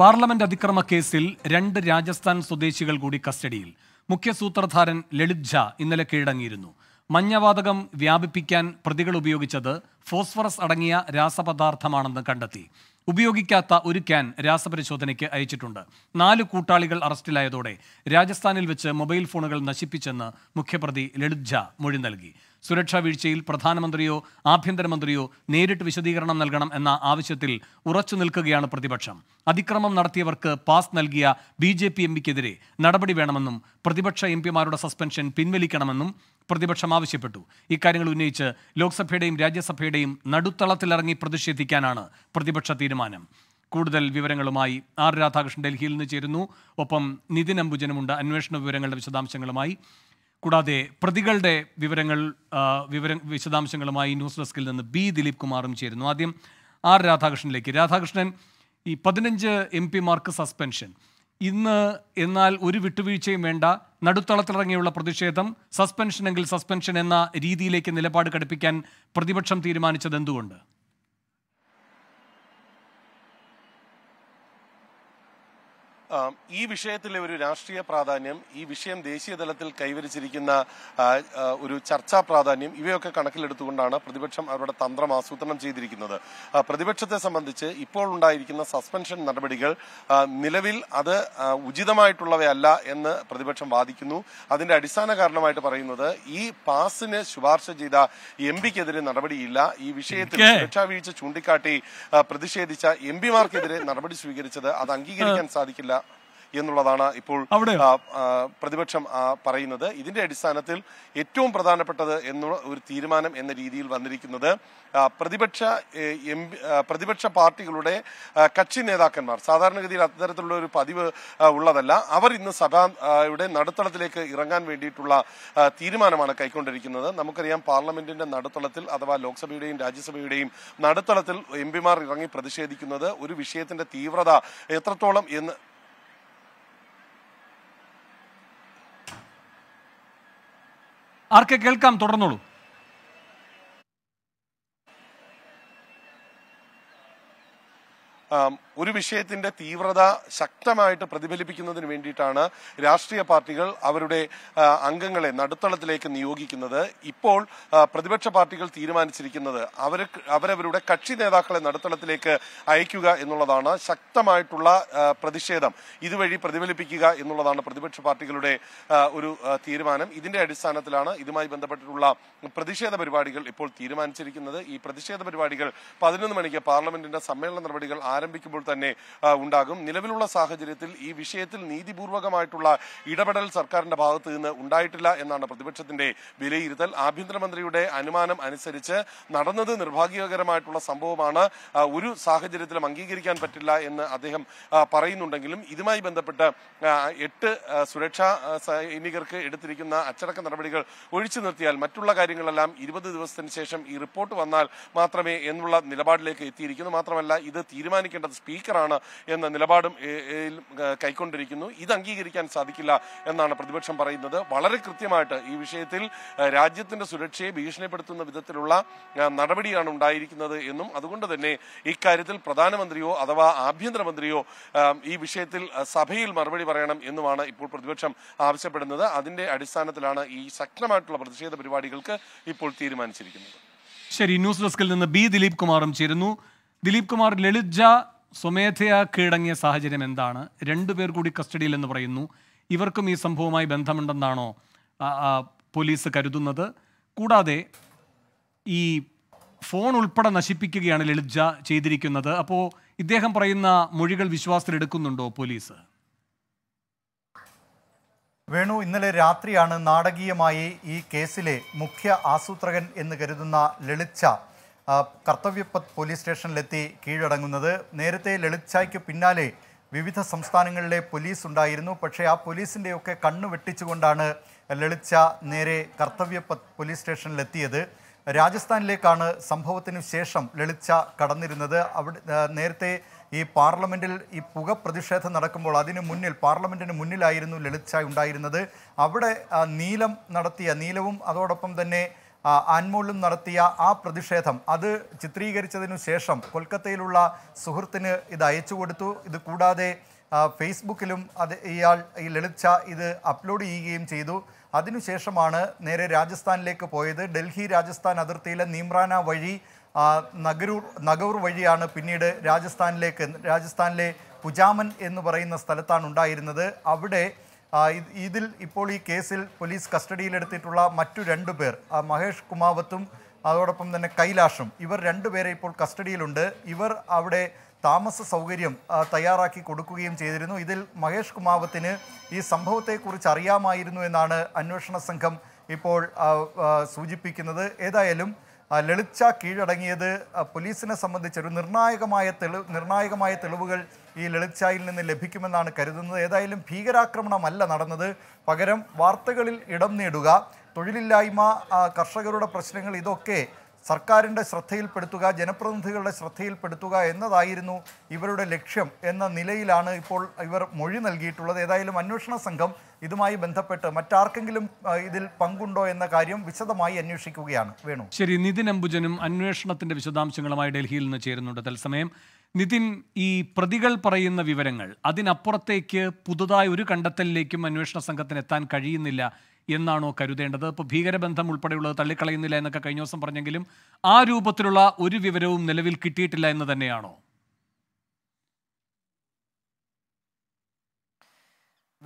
parliament അതിക്രമ കേസിൽ രണ്ട് രാജസ്ഥാൻ സ്വദേശികൾ കൂടി കസ്റ്റഡിയിൽ മുഖ്യ സൂത്രധാരൻ ലളിത് ഝാ ഇന്നലെ കീഴടങ്ങിയിരുന്നു മഞ്ഞവാതകം വ്യാപിപ്പിക്കാൻ പ്രതികൾ ഉപയോഗിച്ചത് ഫോസ്ഫറസ് അടങ്ങിയ രാസപദാർത്ഥമാണെന്ന് കണ്ടെത്തി ഉപയോഗിക്കാത്ത ഒരു ക്യാൻ രാസപരിശോധനയ്ക്ക് അയച്ചിട്ടുണ്ട് നാല് കൂട്ടാളികൾ അറസ്റ്റിലായതോടെ രാജസ്ഥാനിൽ വെച്ച് മൊബൈൽ ഫോണുകൾ നശിപ്പിച്ചെന്ന് മുഖ്യപ്രതി ലളിത് ഝാ മൊഴി നൽകി സുരക്ഷാ വീഴ്ചയിൽ പ്രധാനമന്ത്രിയോ ആഭ്യന്തരമന്ത്രിയോ നേരിട്ട് വിശദീകരണം നൽകണം എന്ന ആവശ്യത്തിൽ ഉറച്ചു നിൽക്കുകയാണ് പ്രതിപക്ഷം അതിക്രമം നടത്തിയവർക്ക് പാസ് നൽകിയ ബി ജെ പി എംപിക്കെതിരെ നടപടി വേണമെന്നും പ്രതിപക്ഷ എം പിമാരുടെ സസ്പെൻഷൻ പിൻവലിക്കണമെന്നും പ്രതിപക്ഷം ആവശ്യപ്പെട്ടു ഇക്കാര്യങ്ങൾ ഉന്നയിച്ച് ലോക്സഭയുടെയും രാജ്യസഭയുടെയും നടുത്തളത്തിലിറങ്ങി പ്രതിഷേധിക്കാനാണ് പ്രതിപക്ഷ തീരുമാനം കൂടുതൽ വിവരങ്ങളുമായി ആർ രാധാകൃഷ്ണൻ ഡൽഹിയിൽ നിന്ന് ചേരുന്നു ഒപ്പം നിതിൻ അംബുജനുമുണ്ട് അന്വേഷണ വിവരങ്ങളുടെ വിശദാംശങ്ങളുമായി കൂടാതെ പ്രതികളുടെ വിവരങ്ങൾ വിവര വിശദാംശങ്ങളുമായി ന്യൂസ് ഡെസ്കിൽ നിന്ന് ബി ദിലീപ് കുമാറും ചേരുന്നു ആദ്യം ആർ രാധാകൃഷ്ണനിലേക്ക് രാധാകൃഷ്ണൻ ഈ പതിനഞ്ച് എം പിമാർക്ക് സസ്പെൻഷൻ ഇന്ന് എന്നാൽ ഒരു വിട്ടുവീഴ്ചയും വേണ്ട നടുത്തളത്തിലിറങ്ങിയുള്ള പ്രതിഷേധം എങ്കിൽ സസ്പെൻഷൻ എന്ന രീതിയിലേക്ക് നിലപാട് ഘടിപ്പിക്കാൻ പ്രതിപക്ഷം തീരുമാനിച്ചത് എന്തുകൊണ്ട് ഈ വിഷയത്തിലെ ഒരു രാഷ്ട്രീയ പ്രാധാന്യം ഈ വിഷയം ദേശീയ തലത്തിൽ കൈവരിച്ചിരിക്കുന്ന ഒരു ചർച്ചാ പ്രാധാന്യം ഇവയൊക്കെ കണക്കിലെടുത്തുകൊണ്ടാണ് പ്രതിപക്ഷം അവരുടെ തന്ത്രം ആസൂത്രണം ചെയ്തിരിക്കുന്നത് പ്രതിപക്ഷത്തെ സംബന്ധിച്ച് ഇപ്പോൾ ഉണ്ടായിരിക്കുന്ന സസ്പെൻഷൻ നടപടികൾ നിലവിൽ അത് ഉചിതമായിട്ടുള്ളവയല്ല എന്ന് പ്രതിപക്ഷം വാദിക്കുന്നു അതിന്റെ അടിസ്ഥാന കാരണമായിട്ട് പറയുന്നത് ഈ പാസിന് ശുപാർശ ചെയ്ത എം പിക്കെതിരെ നടപടിയില്ല ഈ വിഷയത്തിൽ സുരക്ഷാ വീഴ്ച ചൂണ്ടിക്കാട്ടി പ്രതിഷേധിച്ച എം പിമാർക്കെതിരെ നടപടി സ്വീകരിച്ചത് അത് അംഗീകരിക്കാൻ സാധിക്കില്ല എന്നുള്ളതാണ് ഇപ്പോൾ പ്രതിപക്ഷം പറയുന്നത് ഇതിന്റെ അടിസ്ഥാനത്തിൽ ഏറ്റവും പ്രധാനപ്പെട്ടത് എന്നുള്ള ഒരു തീരുമാനം എന്ന രീതിയിൽ വന്നിരിക്കുന്നത് പ്രതിപക്ഷ എം പ്രതിപക്ഷ പാർട്ടികളുടെ കക്ഷി നേതാക്കന്മാർ സാധാരണഗതിയിൽ അത്തരത്തിലുള്ള ഒരു പതിവ് ഉള്ളതല്ല അവർ ഇന്ന് സഭയുടെ നടുത്തളത്തിലേക്ക് ഇറങ്ങാൻ വേണ്ടിയിട്ടുള്ള തീരുമാനമാണ് കൈക്കൊണ്ടിരിക്കുന്നത് നമുക്കറിയാം പാർലമെന്റിന്റെ നടുത്തളത്തിൽ അഥവാ ലോക്സഭയുടെയും രാജ്യസഭയുടെയും നടുത്തളത്തിൽ എം ഇറങ്ങി പ്രതിഷേധിക്കുന്നത് ഒരു വിഷയത്തിന്റെ തീവ്രത എത്രത്തോളം എന്ന് ആർക്ക് കേൾക്കാം തുടർന്നോളൂ ഒരു വിഷയത്തിന്റെ തീവ്രത ശക്തമായിട്ട് പ്രതിഫലിപ്പിക്കുന്നതിന് വേണ്ടിയിട്ടാണ് രാഷ്ട്രീയ പാർട്ടികൾ അവരുടെ അംഗങ്ങളെ നടുത്തളത്തിലേക്ക് നിയോഗിക്കുന്നത് ഇപ്പോൾ പ്രതിപക്ഷ പാർട്ടികൾ തീരുമാനിച്ചിരിക്കുന്നത് അവർ അവരവരുടെ കക്ഷി നേതാക്കളെ നടുത്തളത്തിലേക്ക് അയക്കുക എന്നുള്ളതാണ് ശക്തമായിട്ടുള്ള പ്രതിഷേധം ഇതുവഴി പ്രതിഫലിപ്പിക്കുക എന്നുള്ളതാണ് പ്രതിപക്ഷ പാർട്ടികളുടെ ഒരു തീരുമാനം ഇതിന്റെ അടിസ്ഥാനത്തിലാണ് ഇതുമായി ബന്ധപ്പെട്ടിട്ടുള്ള പ്രതിഷേധ പരിപാടികൾ ഇപ്പോൾ തീരുമാനിച്ചിരിക്കുന്നത് ഈ പ്രതിഷേധ പരിപാടികൾ പതിനൊന്ന് മണിക്ക് പാർലമെന്റിന്റെ സമ്മേളന നടപടികൾ ആരംഭിക്കുമ്പോൾ തന്നെ ഉണ്ടാകും നിലവിലുള്ള സാഹചര്യത്തിൽ ഈ വിഷയത്തിൽ നീതിപൂർവകമായിട്ടുള്ള ഇടപെടൽ സർക്കാരിന്റെ ഭാഗത്ത് നിന്ന് ഉണ്ടായിട്ടില്ല എന്നാണ് പ്രതിപക്ഷത്തിന്റെ വിലയിരുത്തൽ ആഭ്യന്തരമന്ത്രിയുടെ അനുമാനം അനുസരിച്ച് നടന്നത് നിർഭാഗ്യകരമായിട്ടുള്ള സംഭവമാണ് ഒരു സാഹചര്യത്തിലും അംഗീകരിക്കാൻ പറ്റില്ല എന്ന് അദ്ദേഹം പറയുന്നുണ്ടെങ്കിലും ഇതുമായി ബന്ധപ്പെട്ട് എട്ട് സുരക്ഷാ സൈനികർക്ക് എടുത്തിരിക്കുന്ന അച്ചടക്ക നടപടികൾ ഒഴിച്ചു നിർത്തിയാൽ മറ്റുള്ള കാര്യങ്ങളെല്ലാം ഇരുപത് ദിവസത്തിന് ശേഷം ഈ റിപ്പോർട്ട് വന്നാൽ മാത്രമേ എന്നുള്ള നിലപാടിലേക്ക് എത്തിയിരിക്കുന്നു മാത്രമല്ല ഇത് തീരുമാനിക്കും തീരുമാനിക്കേണ്ടത് സ്പീക്കറാണ് എന്ന നിലപാടും കൈക്കൊണ്ടിരിക്കുന്നു ഇത് അംഗീകരിക്കാൻ സാധിക്കില്ല എന്നാണ് പ്രതിപക്ഷം പറയുന്നത് വളരെ കൃത്യമായിട്ട് ഈ വിഷയത്തിൽ രാജ്യത്തിന്റെ സുരക്ഷയെ ഭീഷണിപ്പെടുത്തുന്ന വിധത്തിലുള്ള നടപടിയാണ് ഉണ്ടായിരിക്കുന്നത് എന്നും അതുകൊണ്ട് തന്നെ ഇക്കാര്യത്തിൽ പ്രധാനമന്ത്രിയോ അഥവാ ആഭ്യന്തരമന്ത്രിയോ ഈ വിഷയത്തിൽ സഭയിൽ മറുപടി പറയണം എന്നുമാണ് ഇപ്പോൾ പ്രതിപക്ഷം ആവശ്യപ്പെടുന്നത് അതിന്റെ അടിസ്ഥാനത്തിലാണ് ഈ ശക്തമായിട്ടുള്ള പ്രതിഷേധ പരിപാടികൾക്ക് ഇപ്പോൾ തീരുമാനിച്ചിരിക്കുന്നത് ശരി ന്യൂസ് ഡെസ്കിൽ നിന്ന് ബി ദിലീപ് കുമാറും ചേരുന്നു ദിലീപ് കുമാർ ലളിത് ജ സ്വമേധയാ കീഴടങ്ങിയ സാഹചര്യം എന്താണ് രണ്ടുപേർ കൂടി കസ്റ്റഡിയിൽ എന്ന് പറയുന്നു ഇവർക്കും ഈ സംഭവവുമായി ബന്ധമുണ്ടെന്നാണോ പോലീസ് കരുതുന്നത് കൂടാതെ ഈ ഫോൺ ഉൾപ്പെടെ നശിപ്പിക്കുകയാണ് ലളിത് ചെയ്തിരിക്കുന്നത് അപ്പോൾ ഇദ്ദേഹം പറയുന്ന മൊഴികൾ വിശ്വാസത്തിലെടുക്കുന്നുണ്ടോ പോലീസ് വേണു ഇന്നലെ രാത്രിയാണ് നാടകീയമായി ഈ കേസിലെ മുഖ്യ ആസൂത്രകൻ എന്ന് കരുതുന്ന ലളിച്ച കർത്തവ്യപത് പോലീസ് സ്റ്റേഷനിലെത്തി കീഴടങ്ങുന്നത് നേരത്തെ ലളിത്ചായ്ക്ക് പിന്നാലെ വിവിധ സംസ്ഥാനങ്ങളിലെ പോലീസ് ഉണ്ടായിരുന്നു പക്ഷേ ആ പോലീസിൻ്റെയൊക്കെ കണ്ണു വെട്ടിച്ചുകൊണ്ടാണ് ലളിത്ച നേരെ കർത്തവ്യപത് പോലീസ് സ്റ്റേഷനിലെത്തിയത് രാജസ്ഥാനിലേക്കാണ് സംഭവത്തിനു ശേഷം ലളിച്ച കടന്നിരുന്നത് അവിടെ നേരത്തെ ഈ പാർലമെൻറ്റിൽ ഈ പുക പ്രതിഷേധം നടക്കുമ്പോൾ അതിനു മുന്നിൽ പാർലമെൻറ്റിന് മുന്നിലായിരുന്നു ലളിച്ച ഉണ്ടായിരുന്നത് അവിടെ നീലം നടത്തിയ നീലവും അതോടൊപ്പം തന്നെ അൻമോളും നടത്തിയ ആ പ്രതിഷേധം അത് ചിത്രീകരിച്ചതിനു ശേഷം കൊൽക്കത്തയിലുള്ള സുഹൃത്തിന് ഇത് അയച്ചു കൊടുത്തു ഇത് കൂടാതെ ഫേസ്ബുക്കിലും അത് ഇയാൾ ഈ ലളിച്ച ഇത് അപ്ലോഡ് ചെയ്യുകയും ചെയ്തു അതിനുശേഷമാണ് നേരെ രാജസ്ഥാനിലേക്ക് പോയത് ഡൽഹി രാജസ്ഥാൻ അതിർത്തിയിലെ നീമ്രാന വഴി നഗരൂർ നഗൂർ വഴിയാണ് പിന്നീട് രാജസ്ഥാനിലേക്ക് രാജസ്ഥാനിലെ പുജാമൻ എന്ന് പറയുന്ന സ്ഥലത്താണ് ഉണ്ടായിരുന്നത് അവിടെ ഇതിൽ ഇപ്പോൾ ഈ കേസിൽ പോലീസ് കസ്റ്റഡിയിലെടുത്തിട്ടുള്ള മറ്റു രണ്ടു പേർ മഹേഷ് കുമാവത്തും അതോടൊപ്പം തന്നെ കൈലാഷും ഇവർ രണ്ടുപേരെ ഇപ്പോൾ കസ്റ്റഡിയിലുണ്ട് ഇവർ അവിടെ താമസ സൗകര്യം തയ്യാറാക്കി കൊടുക്കുകയും ചെയ്തിരുന്നു ഇതിൽ മഹേഷ് കുമാവത്തിന് ഈ സംഭവത്തെക്കുറിച്ച് അറിയാമായിരുന്നു എന്നാണ് അന്വേഷണ സംഘം ഇപ്പോൾ സൂചിപ്പിക്കുന്നത് ഏതായാലും ലളിച്ച കീഴടങ്ങിയത് പോലീസിനെ സംബന്ധിച്ച് ഒരു നിർണായകമായ തെളിവ് നിർണായകമായ തെളിവുകൾ ഈ ലളിച്ചായിൽ നിന്ന് ലഭിക്കുമെന്നാണ് കരുതുന്നത് ഏതായാലും ഭീകരാക്രമണമല്ല നടന്നത് പകരം വാർത്തകളിൽ ഇടം നേടുക തൊഴിലില്ലായ്മ കർഷകരുടെ പ്രശ്നങ്ങൾ ഇതൊക്കെ സർക്കാരിൻ്റെ ശ്രദ്ധയിൽപ്പെടുത്തുക ജനപ്രതിനിധികളുടെ ശ്രദ്ധയിൽപ്പെടുത്തുക എന്നതായിരുന്നു ഇവരുടെ ലക്ഷ്യം എന്ന നിലയിലാണ് ഇപ്പോൾ ഇവർ മൊഴി നൽകിയിട്ടുള്ളത് ഏതായാലും അന്വേഷണ സംഘം ഇതുമായി ബന്ധപ്പെട്ട് മറ്റാർക്കെങ്കിലും ഇതിൽ പങ്കുണ്ടോ എന്ന കാര്യം വിശദമായി അന്വേഷിക്കുകയാണ് വേണു ശരി നിതിൻ അമ്പുജനും അന്വേഷണത്തിന്റെ വിശദാംശങ്ങളുമായി ഡൽഹിയിൽ നിന്ന് ചേരുന്നുണ്ട് തത്സമയം നിതിൻ ഈ പ്രതികൾ പറയുന്ന വിവരങ്ങൾ അതിനപ്പുറത്തേക്ക് പുതുതായി ഒരു കണ്ടെത്തലിലേക്കും അന്വേഷണ സംഘത്തിന് എത്താൻ കഴിയുന്നില്ല എന്നാണോ കരുതേണ്ടത് ഇപ്പോൾ ഭീകരബന്ധം ഉൾപ്പെടെയുള്ളത് തള്ളിക്കളയുന്നില്ല എന്നൊക്കെ കഴിഞ്ഞ ദിവസം പറഞ്ഞെങ്കിലും ആ രൂപത്തിലുള്ള ഒരു വിവരവും നിലവിൽ കിട്ടിയിട്ടില്ല എന്ന് തന്നെയാണോ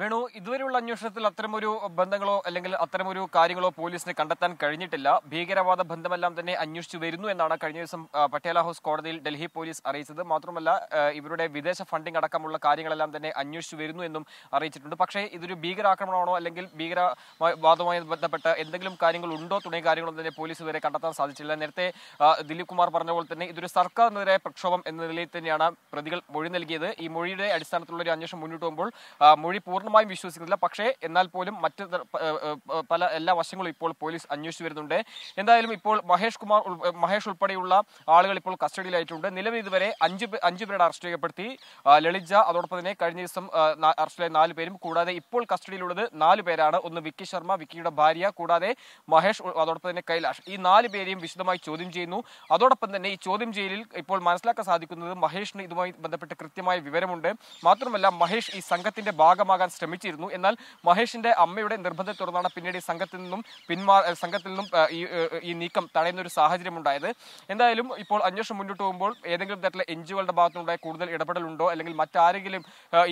വേണു ഇതുവരെയുള്ള അന്വേഷണത്തിൽ അത്തരമൊരു ബന്ധങ്ങളോ അല്ലെങ്കിൽ അത്തരമൊരു കാര്യങ്ങളോ പോലീസിന് കണ്ടെത്താൻ കഴിഞ്ഞിട്ടില്ല ഭീകരവാദ ബന്ധമെല്ലാം തന്നെ അന്വേഷിച്ചു വരുന്നു എന്നാണ് കഴിഞ്ഞ ദിവസം പട്ടേല ഹൗസ് കോടതിയിൽ ഡൽഹി പോലീസ് അറിയിച്ചത് മാത്രമല്ല ഇവരുടെ വിദേശ ഫണ്ടിംഗ് അടക്കമുള്ള കാര്യങ്ങളെല്ലാം തന്നെ അന്വേഷിച്ചു വരുന്നു എന്നും അറിയിച്ചിട്ടുണ്ട് പക്ഷേ ഇതൊരു ഭീകരാക്രമണമാണോ അല്ലെങ്കിൽ ഭീകരവാദവുമായി ബന്ധപ്പെട്ട എന്തെങ്കിലും കാര്യങ്ങൾ ഉണ്ടോ തുടങ്ങിയ കാര്യങ്ങളൊന്നും തന്നെ പോലീസ് ഇതുവരെ കണ്ടെത്താൻ സാധിച്ചില്ല നേരത്തെ ദിലീപ് കുമാർ പറഞ്ഞ പോലെ തന്നെ ഇതൊരു സർക്കാരിനെതിരെ പ്രക്ഷോഭം എന്ന നിലയിൽ തന്നെയാണ് പ്രതികൾ മൊഴി നൽകിയത് ഈ മൊഴിയുടെ അടിസ്ഥാനത്തിലുള്ള ഒരു അന്വേഷണം മുന്നോട്ട് പോകുമ്പോൾ മൊഴി പൂർണ്ണ പൂർണ്ണമായും വിശ്വസിക്കുന്നില്ല പക്ഷേ എന്നാൽ പോലും മറ്റ് പല എല്ലാ വശങ്ങളും ഇപ്പോൾ പോലീസ് അന്വേഷിച്ചു വരുന്നുണ്ട് എന്തായാലും ഇപ്പോൾ മഹേഷ് കുമാർ മഹേഷ് ഉൾപ്പെടെയുള്ള ആളുകൾ ഇപ്പോൾ കസ്റ്റഡിയിലായിട്ടുണ്ട് നിലവിൽ ഇതുവരെ അഞ്ച് അഞ്ച് പേരെ അറസ്റ്റ് ചെയ്യപ്പെടുത്തി ലളിജ അതോടൊപ്പം തന്നെ കഴിഞ്ഞ ദിവസം അറസ്റ്റിലായ നാല് പേരും കൂടാതെ ഇപ്പോൾ കസ്റ്റഡിയിലുള്ളത് നാല് പേരാണ് ഒന്ന് വിക്കി ശർമ്മ വിക്കിയുടെ ഭാര്യ കൂടാതെ മഹേഷ് അതോടൊപ്പം തന്നെ കൈലാഷ് ഈ നാല് പേരെയും വിശദമായി ചോദ്യം ചെയ്യുന്നു അതോടൊപ്പം തന്നെ ഈ ചോദ്യം ചെയ്യലിൽ ഇപ്പോൾ മനസ്സിലാക്കാൻ സാധിക്കുന്നത് മഹേഷിന് ഇതുമായി ബന്ധപ്പെട്ട് കൃത്യമായ വിവരമുണ്ട് മാത്രമല്ല മഹേഷ് ഈ സംഘത്തിന്റെ ഭാഗമാകാൻ ശ്രമിച്ചിരുന്നു എന്നാൽ മഹേഷിന്റെ അമ്മയുടെ നിർബന്ധത്തെ തുടർന്നാണ് പിന്നീട് ഈ സംഘത്തിൽ നിന്നും പിന്മാ സംഘത്തിൽ നിന്നും ഈ നീക്കം തടയുന്ന ഒരു സാഹചര്യം ഉണ്ടായത് എന്തായാലും ഇപ്പോൾ അന്വേഷണം മുന്നോട്ട് പോകുമ്പോൾ ഏതെങ്കിലും തരത്തിലെ എൻ ജിഒകളുടെ ഒകളുടെ ഭാഗത്തുനിന്നുണ്ടായ കൂടുതൽ ഇടപെടലുണ്ടോ അല്ലെങ്കിൽ മറ്റാരെങ്കിലും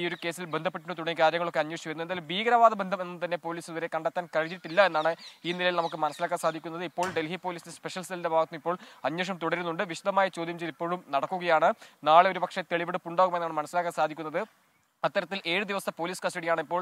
ഈ ഒരു കേസിൽ ബന്ധപ്പെട്ടിട്ട് തുടങ്ങിയ കാര്യങ്ങളൊക്കെ അന്വേഷിച്ചു വരുന്നു എന്തായാലും ഭീകരവാദ ബന്ധം എന്ന് തന്നെ പോലീസ് ഇതുവരെ കണ്ടെത്താൻ കഴിഞ്ഞിട്ടില്ല എന്നാണ് ഈ നിലയിൽ നമുക്ക് മനസ്സിലാക്കാൻ സാധിക്കുന്നത് ഇപ്പോൾ ഡൽഹി പോലീസിന്റെ സ്പെഷ്യൽ സെല്ലിന്റെ ഭാഗത്തുനിന്ന് ഇപ്പോൾ അന്വേഷണം തുടരുന്നുണ്ട് വിശദമായ ചോദ്യം ചെയ്യൽ ഇപ്പോഴും നടക്കുകയാണ് നാളെ ഒരു പക്ഷേ തെളിവെടുപ്പ് ഉണ്ടാകുമെന്നാണ് മനസ്സിലാക്കാൻ സാധിക്കുന്നത് അത്തരത്തിൽ ഏഴ് ദിവസത്തെ പോലീസ് കസ്റ്റഡിയാണ് ഇപ്പോൾ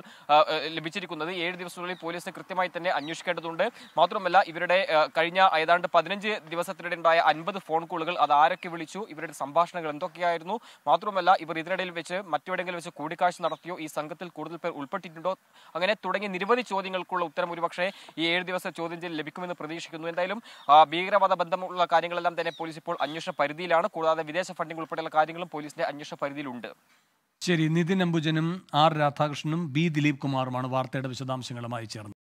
ലഭിച്ചിരിക്കുന്നത് ഏഴ് ദിവസത്തിനുള്ളിൽ പോലീസിനെ കൃത്യമായി തന്നെ അന്വേഷിക്കേണ്ടതുണ്ട് മാത്രമല്ല ഇവരുടെ കഴിഞ്ഞ ഏതാണ്ട് പതിനഞ്ച് ദിവസത്തിനിടെ ഉണ്ടായ അൻപത് ഫോൺ കോളുകൾ അത് ആരൊക്കെ വിളിച്ചു ഇവരുടെ സംഭാഷണങ്ങൾ എന്തൊക്കെയായിരുന്നു മാത്രമല്ല ഇവർ ഇതിനിടയിൽ വെച്ച് മറ്റെവിടെയെങ്കിലും വെച്ച് കൂടിക്കാഴ്ച നടത്തിയോ ഈ സംഘത്തിൽ കൂടുതൽ പേർ ഉൾപ്പെട്ടിട്ടുണ്ടോ അങ്ങനെ തുടങ്ങിയ നിരവധി ചോദ്യങ്ങൾക്കുള്ള ഉത്തരം ഒരുപക്ഷെ ഈ ഏഴ് ദിവസത്തെ ചോദ്യം ചെയ്യൽ ലഭിക്കുമെന്ന് പ്രതീക്ഷിക്കുന്നു എന്തായാലും ഭീകരവാദ ബന്ധമുള്ള കാര്യങ്ങളെല്ലാം തന്നെ പോലീസ് ഇപ്പോൾ അന്വേഷണ പരിധിയിലാണ് കൂടാതെ വിദേശ ഫണ്ടിംഗ് ഉൾപ്പെടെയുള്ള കാര്യങ്ങളും പോലീസിന്റെ അന്വേഷണ പരിധിയിലുണ്ട് ശരി നിതിൻ അമ്പുജനും ആർ രാധാകൃഷ്ണനും ബി ദിലീപ് കുമാറുമാണ് വാർത്തയുടെ വിശദാംശങ്ങളുമായി ചേർന്നത്